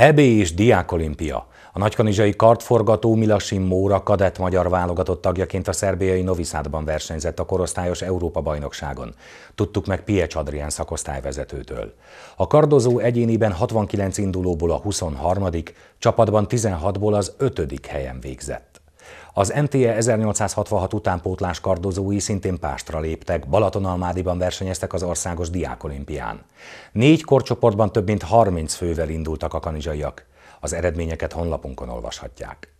EB és Diákolimpia. A nagykanizsai kartforgató Milasin Móra kadett magyar válogatott tagjaként a szerbiai Noviszádban versenyzett a korosztályos Európa-bajnokságon. Tudtuk meg Piecs Adrián szakosztályvezetőtől. A kardozó egyéniben 69 indulóból a 23 csapatban 16-ból az 5 helyen végzett. Az MTE 1866 utánpótlás kardozói szintén pástra léptek, Balatonalmádiban versenyeztek az országos diákolimpián. Négy korcsoportban több mint 30 fővel indultak a kanizsaiak. Az eredményeket honlapunkon olvashatják.